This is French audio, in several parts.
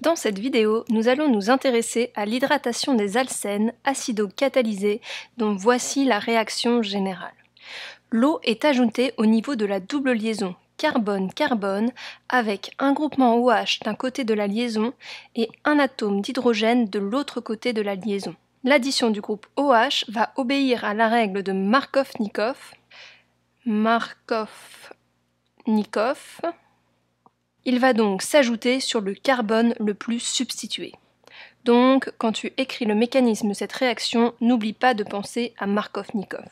Dans cette vidéo, nous allons nous intéresser à l'hydratation des alcènes acido-catalysés dont voici la réaction générale. L'eau est ajoutée au niveau de la double liaison carbone-carbone avec un groupement OH d'un côté de la liaison et un atome d'hydrogène de l'autre côté de la liaison. L'addition du groupe OH va obéir à la règle de Markovnikov nikov il va donc s'ajouter sur le carbone le plus substitué. Donc, quand tu écris le mécanisme de cette réaction, n'oublie pas de penser à Markovnikov.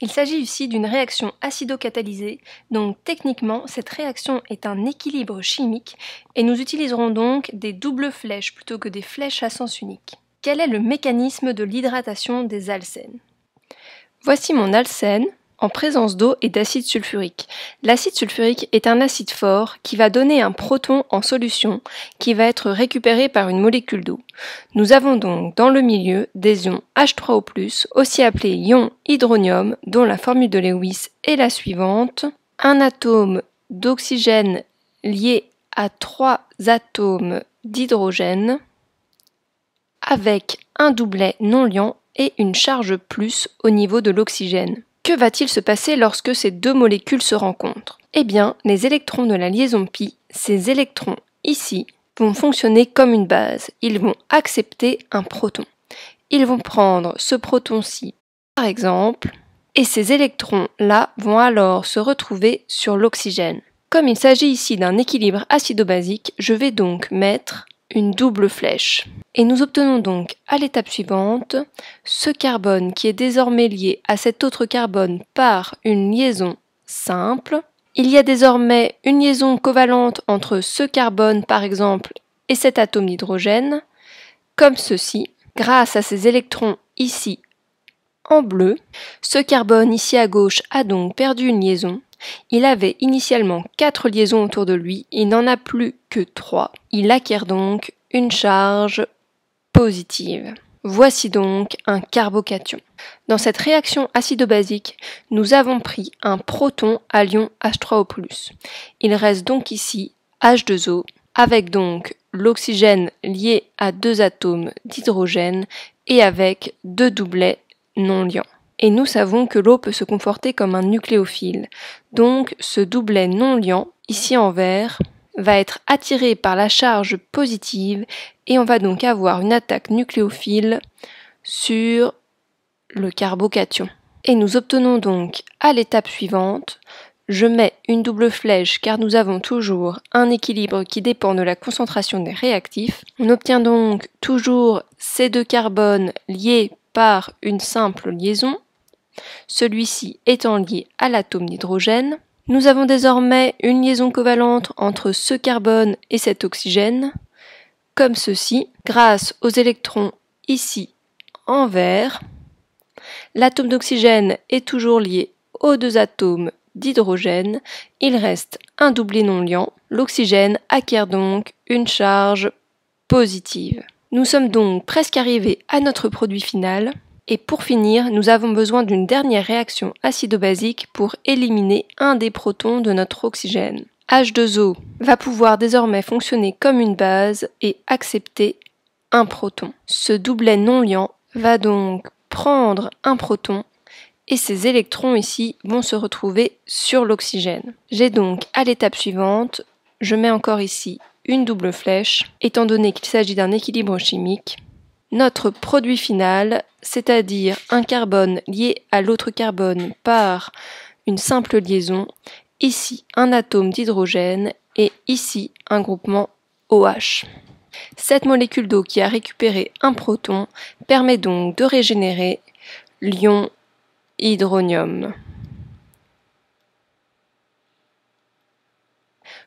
Il s'agit ici d'une réaction acido-catalysée, donc techniquement cette réaction est un équilibre chimique et nous utiliserons donc des doubles flèches plutôt que des flèches à sens unique. Quel est le mécanisme de l'hydratation des alcènes Voici mon alcène, présence d'eau et d'acide sulfurique. L'acide sulfurique est un acide fort qui va donner un proton en solution qui va être récupéré par une molécule d'eau. Nous avons donc dans le milieu des ions H3O+, aussi appelés ions hydronium, dont la formule de Lewis est la suivante. Un atome d'oxygène lié à trois atomes d'hydrogène avec un doublet non liant et une charge plus au niveau de l'oxygène. Que va-t-il se passer lorsque ces deux molécules se rencontrent Eh bien, les électrons de la liaison pi, ces électrons ici, vont fonctionner comme une base. Ils vont accepter un proton. Ils vont prendre ce proton-ci, par exemple, et ces électrons-là vont alors se retrouver sur l'oxygène. Comme il s'agit ici d'un équilibre acido-basique, je vais donc mettre une double flèche. Et nous obtenons donc à l'étape suivante ce carbone qui est désormais lié à cet autre carbone par une liaison simple. Il y a désormais une liaison covalente entre ce carbone par exemple et cet atome d'hydrogène, comme ceci, grâce à ces électrons ici en bleu. Ce carbone ici à gauche a donc perdu une liaison il avait initialement quatre liaisons autour de lui, il n'en a plus que trois. Il acquiert donc une charge positive. Voici donc un carbocation. Dans cette réaction acido-basique, nous avons pris un proton à l'ion H3O+. Il reste donc ici H2O, avec donc l'oxygène lié à deux atomes d'hydrogène et avec deux doublets non liants et nous savons que l'eau peut se comporter comme un nucléophile. Donc ce doublet non liant, ici en vert, va être attiré par la charge positive et on va donc avoir une attaque nucléophile sur le carbocation. Et nous obtenons donc à l'étape suivante, je mets une double flèche car nous avons toujours un équilibre qui dépend de la concentration des réactifs. On obtient donc toujours ces deux carbones liés par une simple liaison celui-ci étant lié à l'atome d'hydrogène. Nous avons désormais une liaison covalente entre ce carbone et cet oxygène, comme ceci, grâce aux électrons ici en vert. L'atome d'oxygène est toujours lié aux deux atomes d'hydrogène, il reste un doublé non liant. L'oxygène acquiert donc une charge positive. Nous sommes donc presque arrivés à notre produit final. Et pour finir, nous avons besoin d'une dernière réaction acido-basique pour éliminer un des protons de notre oxygène. H2O va pouvoir désormais fonctionner comme une base et accepter un proton. Ce doublet non liant va donc prendre un proton et ces électrons ici vont se retrouver sur l'oxygène. J'ai donc à l'étape suivante, je mets encore ici une double flèche, étant donné qu'il s'agit d'un équilibre chimique, notre produit final, c'est-à-dire un carbone lié à l'autre carbone par une simple liaison, ici un atome d'hydrogène et ici un groupement OH. Cette molécule d'eau qui a récupéré un proton permet donc de régénérer l'ion hydronium.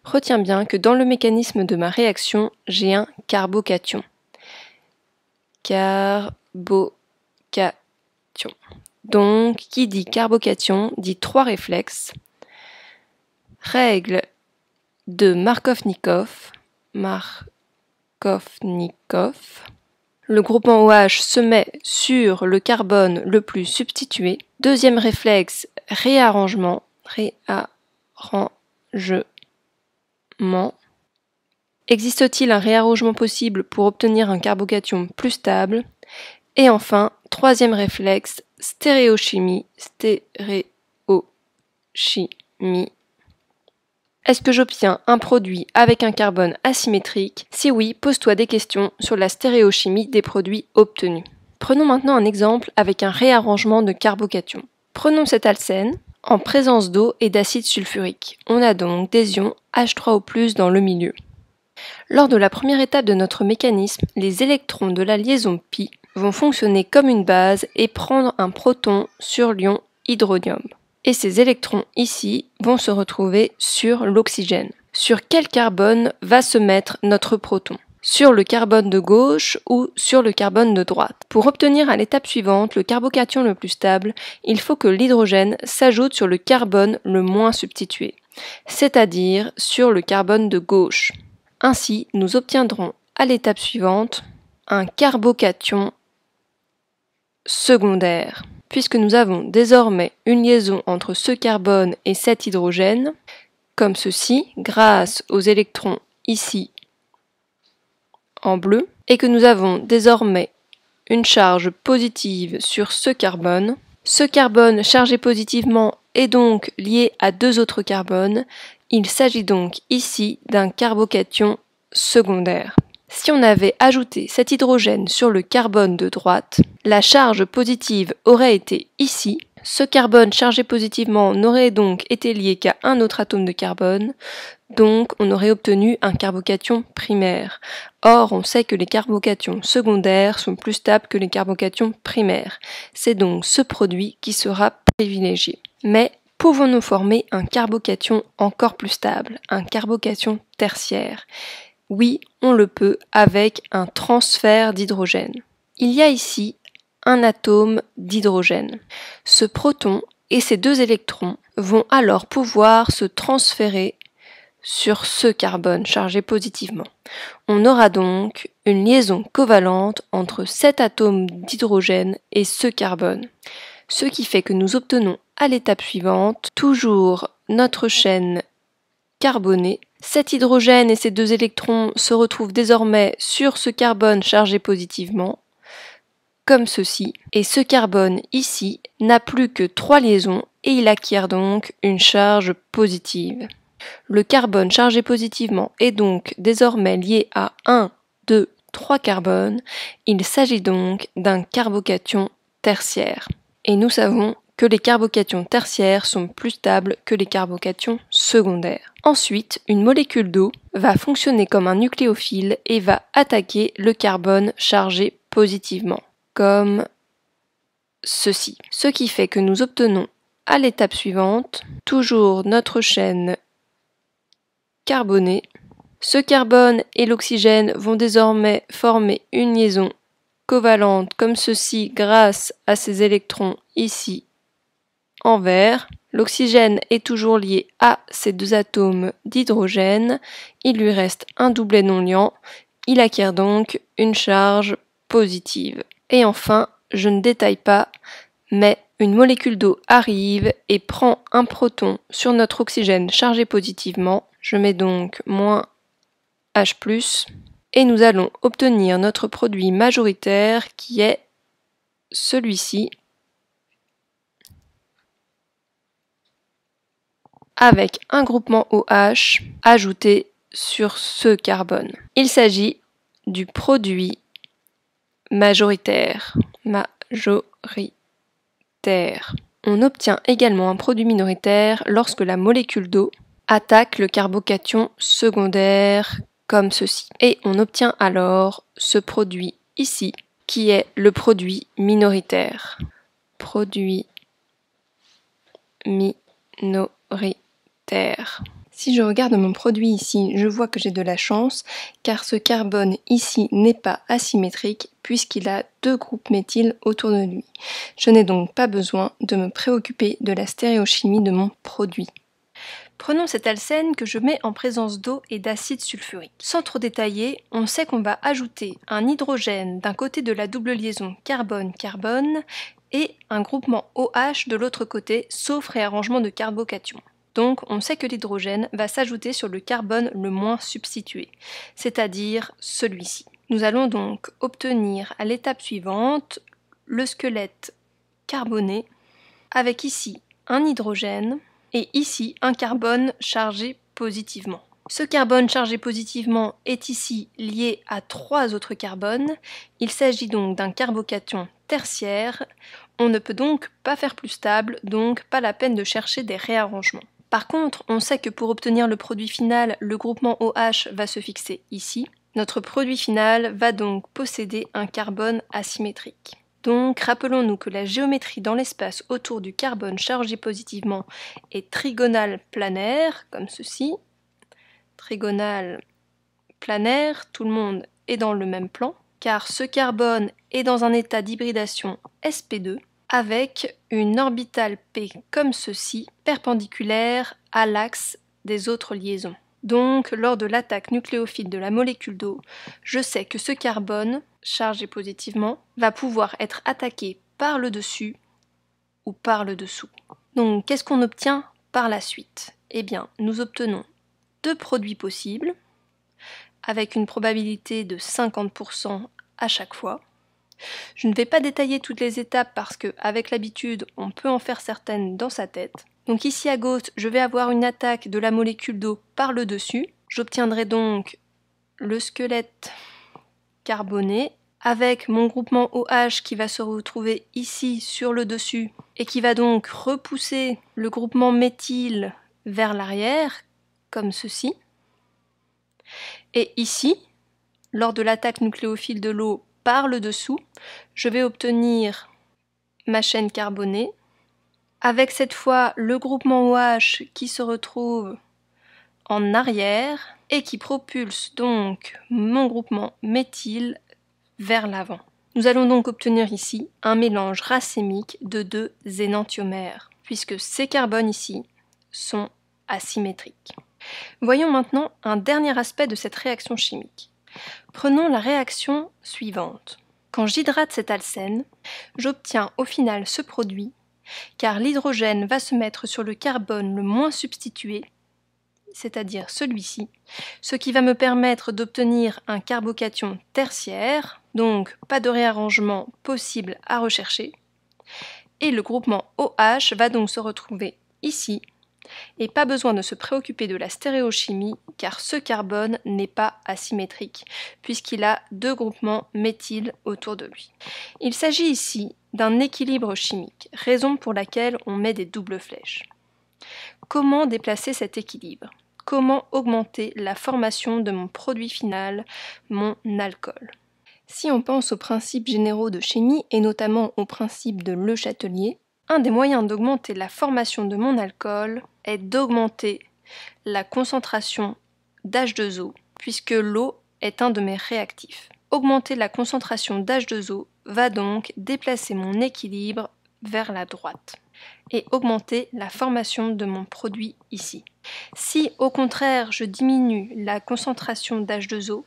Retiens bien que dans le mécanisme de ma réaction, j'ai un carbocation carbocation. Donc, qui dit carbocation dit trois réflexes. Règle de Markovnikov. Markovnikov. Le en OH se met sur le carbone le plus substitué. Deuxième réflexe, réarrangement. Réarrangement. Existe-t-il un réarrangement possible pour obtenir un carbocation plus stable Et enfin, troisième réflexe, stéréochimie. Stéréochimie. Est-ce que j'obtiens un produit avec un carbone asymétrique Si oui, pose-toi des questions sur la stéréochimie des produits obtenus. Prenons maintenant un exemple avec un réarrangement de carbocation. Prenons cet alcène en présence d'eau et d'acide sulfurique. On a donc des ions H3O+ dans le milieu. Lors de la première étape de notre mécanisme, les électrons de la liaison pi vont fonctionner comme une base et prendre un proton sur l'ion hydronium. Et ces électrons ici vont se retrouver sur l'oxygène. Sur quel carbone va se mettre notre proton Sur le carbone de gauche ou sur le carbone de droite Pour obtenir à l'étape suivante le carbocation le plus stable, il faut que l'hydrogène s'ajoute sur le carbone le moins substitué, c'est-à-dire sur le carbone de gauche. Ainsi, nous obtiendrons à l'étape suivante un carbocation secondaire. Puisque nous avons désormais une liaison entre ce carbone et cet hydrogène, comme ceci, grâce aux électrons ici en bleu, et que nous avons désormais une charge positive sur ce carbone, ce carbone chargé positivement est donc lié à deux autres carbones il s'agit donc ici d'un carbocation secondaire. Si on avait ajouté cet hydrogène sur le carbone de droite, la charge positive aurait été ici. Ce carbone chargé positivement n'aurait donc été lié qu'à un autre atome de carbone, donc on aurait obtenu un carbocation primaire. Or, on sait que les carbocations secondaires sont plus stables que les carbocations primaires. C'est donc ce produit qui sera privilégié. Mais pouvons-nous former un carbocation encore plus stable, un carbocation tertiaire Oui, on le peut avec un transfert d'hydrogène. Il y a ici un atome d'hydrogène. Ce proton et ses deux électrons vont alors pouvoir se transférer sur ce carbone chargé positivement. On aura donc une liaison covalente entre cet atome d'hydrogène et ce carbone, ce qui fait que nous obtenons à l'étape suivante, toujours notre chaîne carbonée. Cet hydrogène et ses deux électrons se retrouvent désormais sur ce carbone chargé positivement, comme ceci, et ce carbone ici n'a plus que trois liaisons et il acquiert donc une charge positive. Le carbone chargé positivement est donc désormais lié à 1, 2, 3 carbones. Il s'agit donc d'un carbocation tertiaire. Et nous savons que les carbocations tertiaires sont plus stables que les carbocations secondaires. Ensuite, une molécule d'eau va fonctionner comme un nucléophile et va attaquer le carbone chargé positivement, comme ceci. Ce qui fait que nous obtenons à l'étape suivante toujours notre chaîne carbonée. Ce carbone et l'oxygène vont désormais former une liaison covalente comme ceci grâce à ces électrons ici en vert. L'oxygène est toujours lié à ces deux atomes d'hydrogène. Il lui reste un doublet non liant. Il acquiert donc une charge positive. Et enfin, je ne détaille pas, mais une molécule d'eau arrive et prend un proton sur notre oxygène chargé positivement. Je mets donc moins H+, et nous allons obtenir notre produit majoritaire qui est celui-ci, avec un groupement OH ajouté sur ce carbone. Il s'agit du produit majoritaire. Majoritaire. On obtient également un produit minoritaire lorsque la molécule d'eau attaque le carbocation secondaire comme ceci. Et on obtient alors ce produit ici qui est le produit minoritaire. Produit minoritaire si je regarde mon produit ici, je vois que j'ai de la chance, car ce carbone ici n'est pas asymétrique puisqu'il a deux groupes méthyl autour de lui. Je n'ai donc pas besoin de me préoccuper de la stéréochimie de mon produit. Prenons cet alcène que je mets en présence d'eau et d'acide sulfurique. Sans trop détailler, on sait qu'on va ajouter un hydrogène d'un côté de la double liaison carbone-carbone et un groupement OH de l'autre côté, sauf réarrangement de carbocation. Donc on sait que l'hydrogène va s'ajouter sur le carbone le moins substitué, c'est-à-dire celui-ci. Nous allons donc obtenir à l'étape suivante le squelette carboné avec ici un hydrogène et ici un carbone chargé positivement. Ce carbone chargé positivement est ici lié à trois autres carbones. Il s'agit donc d'un carbocation tertiaire. On ne peut donc pas faire plus stable, donc pas la peine de chercher des réarrangements. Par contre, on sait que pour obtenir le produit final, le groupement OH va se fixer ici. Notre produit final va donc posséder un carbone asymétrique. Donc, rappelons-nous que la géométrie dans l'espace autour du carbone chargé positivement est trigonale planaire, comme ceci. Trigonale planaire, tout le monde est dans le même plan, car ce carbone est dans un état d'hybridation sp2, avec une orbitale P comme ceci, perpendiculaire à l'axe des autres liaisons. Donc, lors de l'attaque nucléophile de la molécule d'eau, je sais que ce carbone, chargé positivement, va pouvoir être attaqué par le dessus ou par le dessous. Donc, qu'est-ce qu'on obtient par la suite Eh bien, nous obtenons deux produits possibles, avec une probabilité de 50% à chaque fois. Je ne vais pas détailler toutes les étapes parce que, avec l'habitude, on peut en faire certaines dans sa tête. Donc ici à gauche, je vais avoir une attaque de la molécule d'eau par le dessus. J'obtiendrai donc le squelette carboné avec mon groupement OH qui va se retrouver ici sur le dessus et qui va donc repousser le groupement méthyle vers l'arrière comme ceci. Et ici, lors de l'attaque nucléophile de l'eau par le dessous, je vais obtenir ma chaîne carbonée, avec cette fois le groupement OH qui se retrouve en arrière et qui propulse donc mon groupement méthyle vers l'avant. Nous allons donc obtenir ici un mélange racémique de deux énantiomères, puisque ces carbones ici sont asymétriques. Voyons maintenant un dernier aspect de cette réaction chimique. Prenons la réaction suivante. Quand j'hydrate cet alcène, j'obtiens au final ce produit, car l'hydrogène va se mettre sur le carbone le moins substitué, c'est-à-dire celui-ci, ce qui va me permettre d'obtenir un carbocation tertiaire, donc pas de réarrangement possible à rechercher, et le groupement OH va donc se retrouver ici et pas besoin de se préoccuper de la stéréochimie car ce carbone n'est pas asymétrique puisqu'il a deux groupements méthyl autour de lui. Il s'agit ici d'un équilibre chimique, raison pour laquelle on met des doubles flèches. Comment déplacer cet équilibre Comment augmenter la formation de mon produit final, mon alcool si on pense aux principes généraux de chimie et notamment au principe de Le Chatelier, un des moyens d'augmenter la formation de mon alcool est d'augmenter la concentration d'H2O, puisque l'eau est un de mes réactifs. Augmenter la concentration d'H2O va donc déplacer mon équilibre vers la droite et augmenter la formation de mon produit ici. Si au contraire je diminue la concentration d'H2O,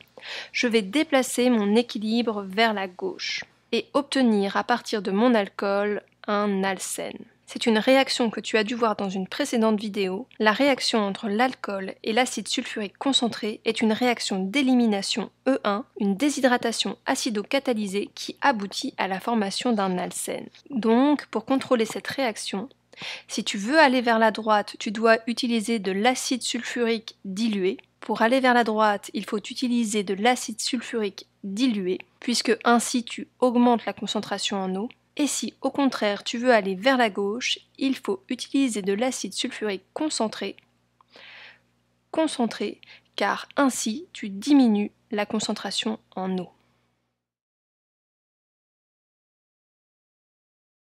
je vais déplacer mon équilibre vers la gauche et obtenir à partir de mon alcool un alcène. C'est une réaction que tu as dû voir dans une précédente vidéo. La réaction entre l'alcool et l'acide sulfurique concentré est une réaction d'élimination E1, une déshydratation acido-catalysée qui aboutit à la formation d'un alcène. Donc, pour contrôler cette réaction, si tu veux aller vers la droite, tu dois utiliser de l'acide sulfurique dilué. Pour aller vers la droite, il faut utiliser de l'acide sulfurique dilué, puisque ainsi tu augmentes la concentration en eau. Et si au contraire tu veux aller vers la gauche, il faut utiliser de l'acide sulfurique concentré, concentré, car ainsi tu diminues la concentration en eau.